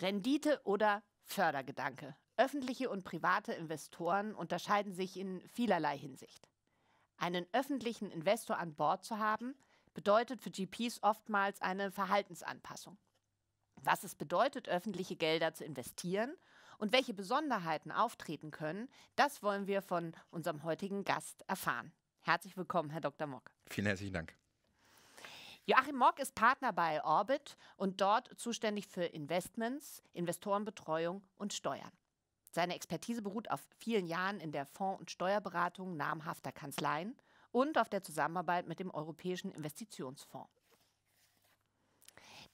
Rendite oder Fördergedanke. Öffentliche und private Investoren unterscheiden sich in vielerlei Hinsicht. Einen öffentlichen Investor an Bord zu haben, bedeutet für GPs oftmals eine Verhaltensanpassung. Was es bedeutet, öffentliche Gelder zu investieren und welche Besonderheiten auftreten können, das wollen wir von unserem heutigen Gast erfahren. Herzlich willkommen, Herr Dr. Mock. Vielen herzlichen Dank. Joachim Mock ist Partner bei Orbit und dort zuständig für Investments, Investorenbetreuung und Steuern. Seine Expertise beruht auf vielen Jahren in der Fonds- und Steuerberatung namhafter Kanzleien und auf der Zusammenarbeit mit dem Europäischen Investitionsfonds.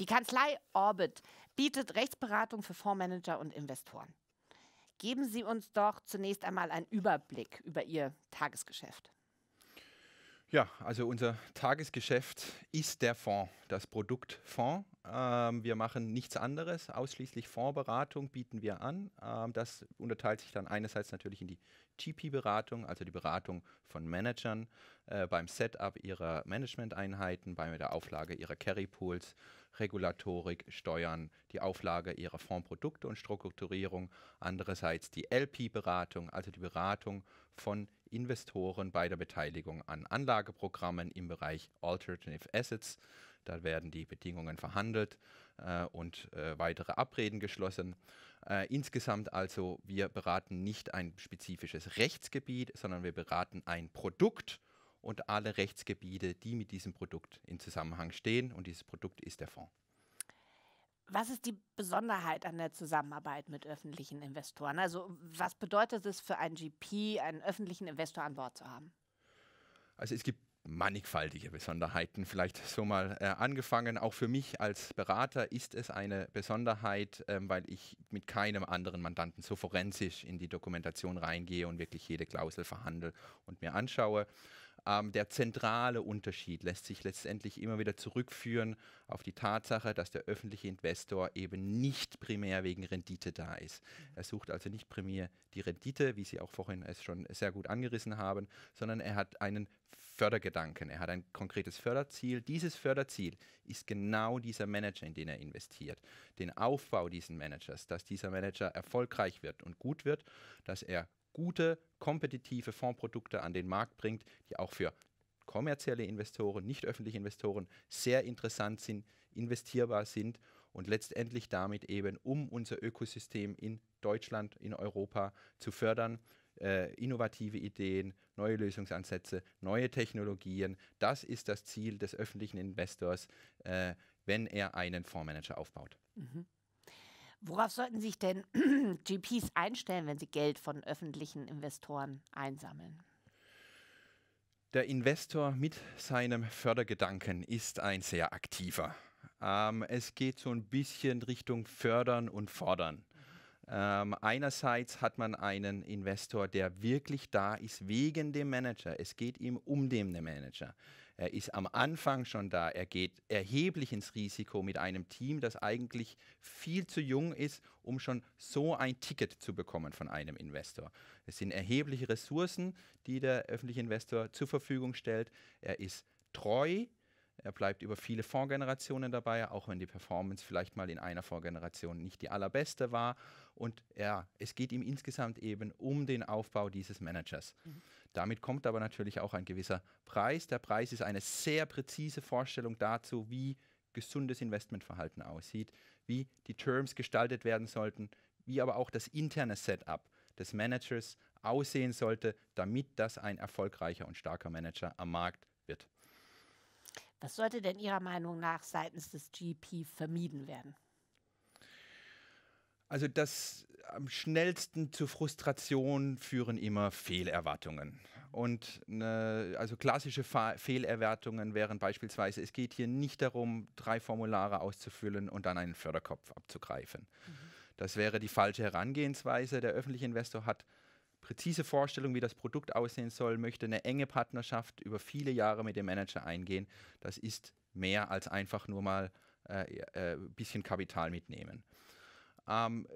Die Kanzlei Orbit bietet Rechtsberatung für Fondsmanager und Investoren. Geben Sie uns doch zunächst einmal einen Überblick über Ihr Tagesgeschäft. Ja, also unser Tagesgeschäft ist der Fonds, das Produkt Fonds. Ähm, wir machen nichts anderes, ausschließlich Fondsberatung bieten wir an. Ähm, das unterteilt sich dann einerseits natürlich in die GP-Beratung, also die Beratung von Managern äh, beim Setup ihrer Management-Einheiten, bei der Auflage ihrer Carry-Pools, Regulatorik, Steuern, die Auflage ihrer Fondsprodukte und Strukturierung. Andererseits die LP-Beratung, also die Beratung von Investoren bei der Beteiligung an Anlageprogrammen im Bereich Alternative Assets. Da werden die Bedingungen verhandelt äh, und äh, weitere Abreden geschlossen. Äh, insgesamt also, wir beraten nicht ein spezifisches Rechtsgebiet, sondern wir beraten ein Produkt und alle Rechtsgebiete, die mit diesem Produkt in Zusammenhang stehen. Und dieses Produkt ist der Fonds. Was ist die Besonderheit an der Zusammenarbeit mit öffentlichen Investoren? Also was bedeutet es für einen GP, einen öffentlichen Investor an Bord zu haben? Also es gibt mannigfaltige Besonderheiten. Vielleicht so mal äh, angefangen. Auch für mich als Berater ist es eine Besonderheit, ähm, weil ich mit keinem anderen Mandanten so forensisch in die Dokumentation reingehe und wirklich jede Klausel verhandle und mir anschaue. Ähm, der zentrale Unterschied lässt sich letztendlich immer wieder zurückführen auf die Tatsache, dass der öffentliche Investor eben nicht primär wegen Rendite da ist. Er sucht also nicht primär die Rendite, wie Sie auch vorhin es schon sehr gut angerissen haben, sondern er hat einen Fördergedanken. Er hat ein konkretes Förderziel. Dieses Förderziel ist genau dieser Manager, in den er investiert. Den Aufbau dieses Managers, dass dieser Manager erfolgreich wird und gut wird, dass er gute, kompetitive Fondsprodukte an den Markt bringt, die auch für kommerzielle Investoren, nicht öffentliche Investoren sehr interessant sind, investierbar sind und letztendlich damit eben, um unser Ökosystem in Deutschland, in Europa zu fördern, äh, innovative Ideen, neue Lösungsansätze, neue Technologien. Das ist das Ziel des öffentlichen Investors, äh, wenn er einen Fondsmanager aufbaut. Mhm. Worauf sollten sich denn GPs einstellen, wenn sie Geld von öffentlichen Investoren einsammeln? Der Investor mit seinem Fördergedanken ist ein sehr aktiver. Ähm, es geht so ein bisschen Richtung Fördern und Fordern. Ähm, einerseits hat man einen Investor, der wirklich da ist wegen dem Manager. Es geht ihm um den Manager. Er ist am Anfang schon da. Er geht erheblich ins Risiko mit einem Team, das eigentlich viel zu jung ist, um schon so ein Ticket zu bekommen von einem Investor. Es sind erhebliche Ressourcen, die der öffentliche Investor zur Verfügung stellt. Er ist treu er bleibt über viele Fondsgenerationen dabei, auch wenn die Performance vielleicht mal in einer Fondsgeneration nicht die allerbeste war. Und ja, es geht ihm insgesamt eben um den Aufbau dieses Managers. Mhm. Damit kommt aber natürlich auch ein gewisser Preis. Der Preis ist eine sehr präzise Vorstellung dazu, wie gesundes Investmentverhalten aussieht, wie die Terms gestaltet werden sollten, wie aber auch das interne Setup des Managers aussehen sollte, damit das ein erfolgreicher und starker Manager am Markt wird. Was sollte denn Ihrer Meinung nach seitens des GP vermieden werden? Also das am schnellsten zu Frustration führen immer Fehlerwartungen. Und eine, also klassische Fa Fehlerwartungen wären beispielsweise, es geht hier nicht darum, drei Formulare auszufüllen und dann einen Förderkopf abzugreifen. Mhm. Das wäre die falsche Herangehensweise. Der öffentliche Investor hat präzise Vorstellung, wie das Produkt aussehen soll, möchte eine enge Partnerschaft über viele Jahre mit dem Manager eingehen. Das ist mehr als einfach nur mal ein äh, äh, bisschen Kapital mitnehmen. Ähm,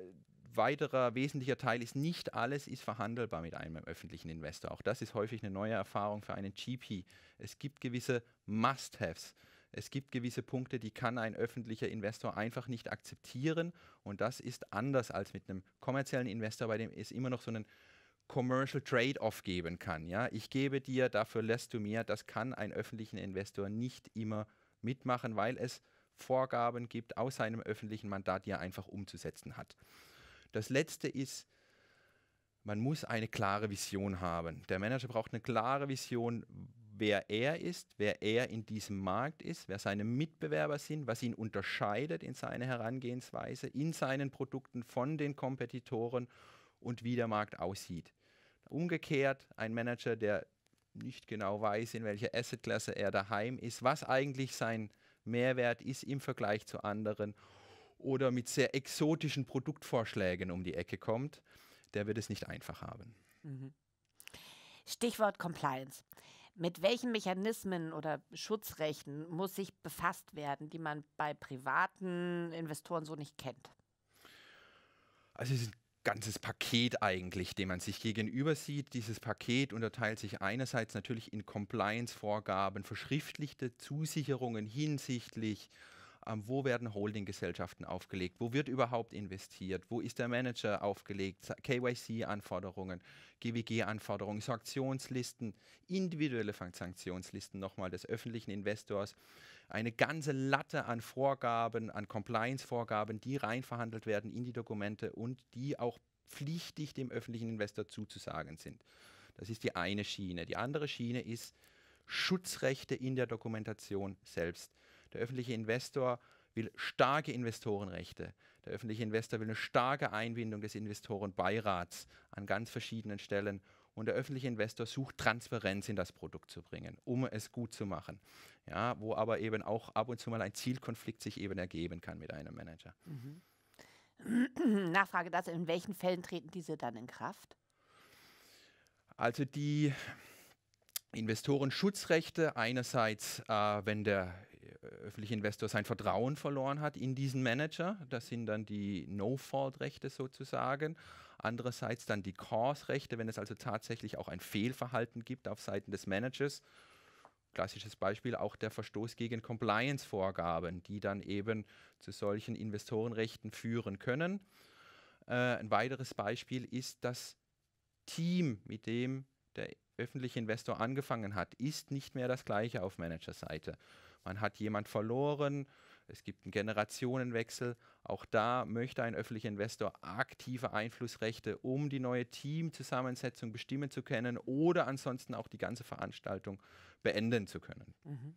weiterer wesentlicher Teil ist, nicht alles ist verhandelbar mit einem öffentlichen Investor. Auch das ist häufig eine neue Erfahrung für einen GP. Es gibt gewisse Must-Haves. Es gibt gewisse Punkte, die kann ein öffentlicher Investor einfach nicht akzeptieren. Und das ist anders als mit einem kommerziellen Investor, bei dem es immer noch so einen Commercial Trade-off geben kann. Ja? Ich gebe dir, dafür lässt du mir. Das kann ein öffentlicher Investor nicht immer mitmachen, weil es Vorgaben gibt aus seinem öffentlichen Mandat, die er einfach umzusetzen hat. Das Letzte ist, man muss eine klare Vision haben. Der Manager braucht eine klare Vision, wer er ist, wer er in diesem Markt ist, wer seine Mitbewerber sind, was ihn unterscheidet in seiner Herangehensweise, in seinen Produkten von den Kompetitoren und wie der Markt aussieht. Umgekehrt, ein Manager, der nicht genau weiß, in welcher Assetklasse er daheim ist, was eigentlich sein Mehrwert ist im Vergleich zu anderen oder mit sehr exotischen Produktvorschlägen um die Ecke kommt, der wird es nicht einfach haben. Mhm. Stichwort Compliance. Mit welchen Mechanismen oder Schutzrechten muss sich befasst werden, die man bei privaten Investoren so nicht kennt? Also es ist ganzes Paket eigentlich, dem man sich gegenüber sieht. Dieses Paket unterteilt sich einerseits natürlich in Compliance-Vorgaben, verschriftlichte Zusicherungen hinsichtlich, ähm, wo werden Holdinggesellschaften aufgelegt, wo wird überhaupt investiert, wo ist der Manager aufgelegt, KYC-Anforderungen, GWG-Anforderungen, Sanktionslisten, individuelle Sanktionslisten nochmal des öffentlichen Investors, eine ganze Latte an Vorgaben, an Compliance-Vorgaben, die reinverhandelt werden in die Dokumente und die auch pflichtig dem öffentlichen Investor zuzusagen sind. Das ist die eine Schiene. Die andere Schiene ist Schutzrechte in der Dokumentation selbst. Der öffentliche Investor will starke Investorenrechte. Der öffentliche Investor will eine starke Einbindung des Investorenbeirats an ganz verschiedenen Stellen und der öffentliche Investor sucht Transparenz in das Produkt zu bringen, um es gut zu machen. Ja, wo aber eben auch ab und zu mal ein Zielkonflikt sich eben ergeben kann mit einem Manager. Mhm. Nachfrage dazu, in welchen Fällen treten diese dann in Kraft? Also die Investorenschutzrechte einerseits, äh, wenn der äh, öffentliche Investor sein Vertrauen verloren hat in diesen Manager, das sind dann die No-Fault-Rechte sozusagen. Andererseits dann die Cause-Rechte, wenn es also tatsächlich auch ein Fehlverhalten gibt auf Seiten des Managers. Klassisches Beispiel auch der Verstoß gegen Compliance-Vorgaben, die dann eben zu solchen Investorenrechten führen können. Äh, ein weiteres Beispiel ist das Team, mit dem der öffentliche Investor angefangen hat, ist nicht mehr das gleiche auf Managerseite. Man hat jemand verloren, es gibt einen Generationenwechsel. Auch da möchte ein öffentlicher Investor aktive Einflussrechte, um die neue Teamzusammensetzung bestimmen zu können oder ansonsten auch die ganze Veranstaltung beenden zu können. Mhm.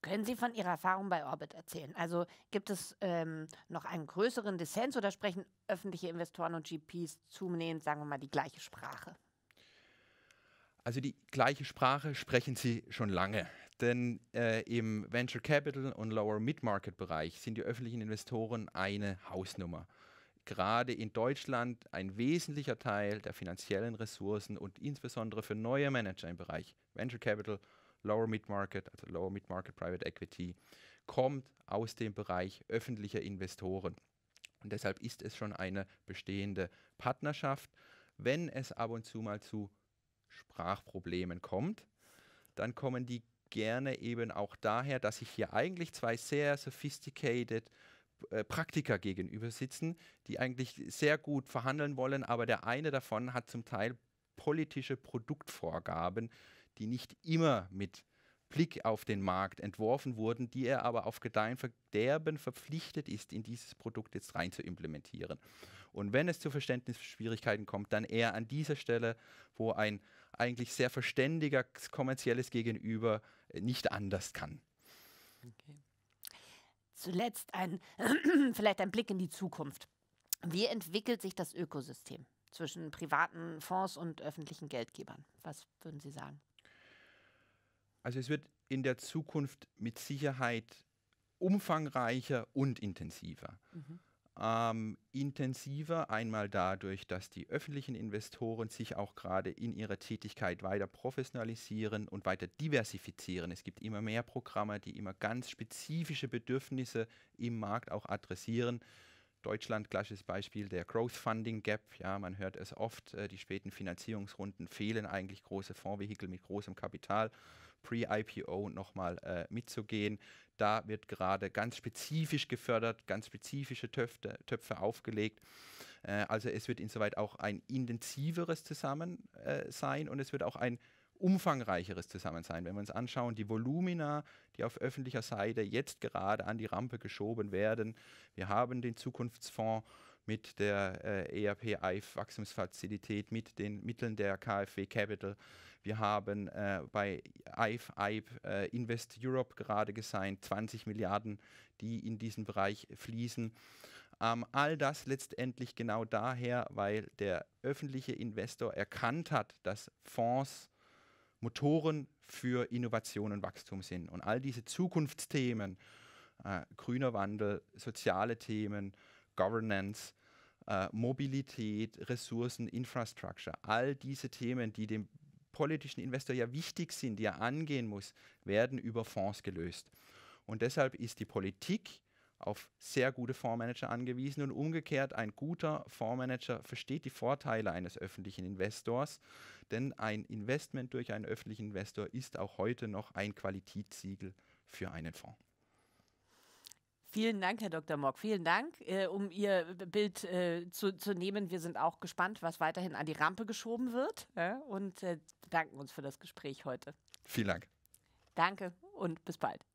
Können Sie von Ihrer Erfahrung bei Orbit erzählen? Also gibt es ähm, noch einen größeren Dissens oder sprechen öffentliche Investoren und GPs zunehmend, sagen wir mal, die gleiche Sprache? Also die gleiche Sprache sprechen sie schon lange. Denn äh, im Venture Capital und Lower Mid-Market Bereich sind die öffentlichen Investoren eine Hausnummer. Gerade in Deutschland ein wesentlicher Teil der finanziellen Ressourcen und insbesondere für neue Manager im Bereich Venture Capital, Lower Mid-Market, also Lower Mid-Market Private Equity, kommt aus dem Bereich öffentlicher Investoren. Und deshalb ist es schon eine bestehende Partnerschaft. Wenn es ab und zu mal zu Sprachproblemen kommt, dann kommen die gerne eben auch daher, dass ich hier eigentlich zwei sehr sophisticated äh, Praktiker gegenüber sitzen, die eigentlich sehr gut verhandeln wollen, aber der eine davon hat zum Teil politische Produktvorgaben, die nicht immer mit Blick auf den Markt entworfen wurden, die er aber auf Gedeihen Verderben verpflichtet ist, in dieses Produkt jetzt rein zu implementieren. Und wenn es zu Verständnisschwierigkeiten kommt, dann eher an dieser Stelle, wo ein eigentlich sehr verständiger kommerzielles Gegenüber äh, nicht anders kann. Okay. Zuletzt ein, vielleicht ein Blick in die Zukunft. Wie entwickelt sich das Ökosystem zwischen privaten Fonds und öffentlichen Geldgebern? Was würden Sie sagen? Also es wird in der Zukunft mit Sicherheit umfangreicher und intensiver. Mhm ähm, intensiver, einmal dadurch, dass die öffentlichen Investoren sich auch gerade in ihrer Tätigkeit weiter professionalisieren und weiter diversifizieren. Es gibt immer mehr Programme, die immer ganz spezifische Bedürfnisse im Markt auch adressieren. Deutschland, klassisches Beispiel, der Growth Funding Gap. Ja, man hört es oft, äh, die späten Finanzierungsrunden fehlen eigentlich große Fondsvehikel mit großem Kapital. Pre-IPO nochmal äh, mitzugehen. Da wird gerade ganz spezifisch gefördert, ganz spezifische Töfte, Töpfe aufgelegt. Äh, also es wird insoweit auch ein intensiveres Zusammensein äh, und es wird auch ein umfangreicheres Zusammensein. Wenn wir uns anschauen, die Volumina, die auf öffentlicher Seite jetzt gerade an die Rampe geschoben werden, wir haben den Zukunftsfonds, mit der äh, ERP EIF Wachstumsfazilität, mit den Mitteln der KfW Capital. Wir haben äh, bei EIF, EIB, äh, Invest Europe gerade gesigned, 20 Milliarden, die in diesen Bereich fließen. Ähm, all das letztendlich genau daher, weil der öffentliche Investor erkannt hat, dass Fonds Motoren für Innovation und Wachstum sind. Und all diese Zukunftsthemen, äh, grüner Wandel, soziale Themen, Governance, äh, Mobilität, Ressourcen, Infrastructure, all diese Themen, die dem politischen Investor ja wichtig sind, die er angehen muss, werden über Fonds gelöst. Und deshalb ist die Politik auf sehr gute Fondsmanager angewiesen und umgekehrt ein guter Fondsmanager versteht die Vorteile eines öffentlichen Investors, denn ein Investment durch einen öffentlichen Investor ist auch heute noch ein Qualitätssiegel für einen Fonds. Vielen Dank, Herr Dr. Mock. Vielen Dank, äh, um Ihr Bild äh, zu, zu, nehmen. Wir sind auch gespannt, was weiterhin an die Rampe geschoben wird ja, und äh, danken uns für das Gespräch heute. Vielen Dank. Danke und bis bald.